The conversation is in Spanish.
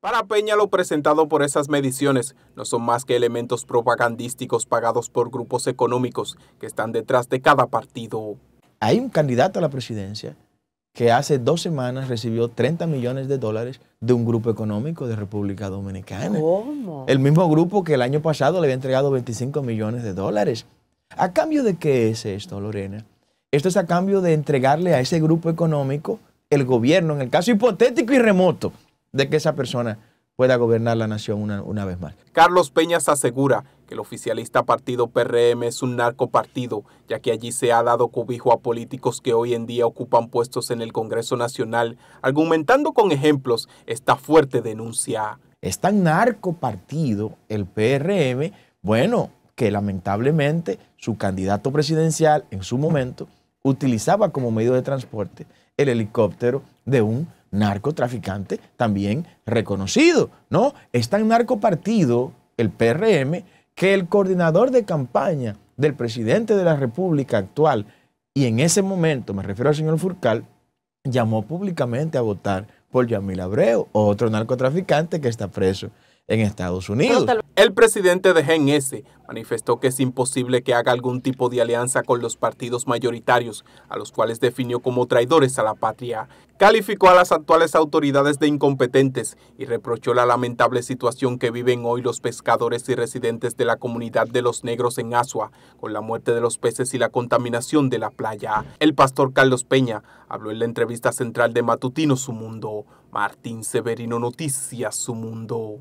Para Peña, lo presentado por esas mediciones no son más que elementos propagandísticos pagados por grupos económicos que están detrás de cada partido. Hay un candidato a la presidencia que hace dos semanas recibió 30 millones de dólares de un grupo económico de República Dominicana. ¿Cómo? El mismo grupo que el año pasado le había entregado 25 millones de dólares. ¿A cambio de qué es esto, Lorena? Esto es a cambio de entregarle a ese grupo económico el gobierno, en el caso hipotético y remoto, de que esa persona pueda gobernar la nación una, vez más. Carlos Peñas asegura que el oficialista partido PRM es un narcopartido, ya que allí se ha dado cobijo a políticos que hoy en día ocupan puestos en el Congreso Nacional, argumentando con ejemplos esta fuerte denuncia. Es tan narcopartido el PRM, bueno, que lamentablemente su candidato presidencial en su momento utilizaba como medio de transporte el helicóptero de un narcotraficante también reconocido, ¿no? Es tan narcopartido el PRM que el coordinador de campaña del presidente de la República actual, y en ese momento, me refiero al señor Furcal, llamó públicamente a votar por Yamil Abreu, otro narcotraficante que está preso en Estados Unidos. El presidente de GNS manifestó que es imposible que haga algún tipo de alianza con los partidos mayoritarios, a los cuales definió como traidores a la patria. Calificó a las actuales autoridades de incompetentes y reprochó la lamentable situación que viven hoy los pescadores y residentes de la comunidad de los negros en Asua, con la muerte de los peces y la contaminación de la playa. El pastor Carlos Peña habló en la entrevista central de Matutino Su Mundo. Martín Severino Noticias Su Mundo.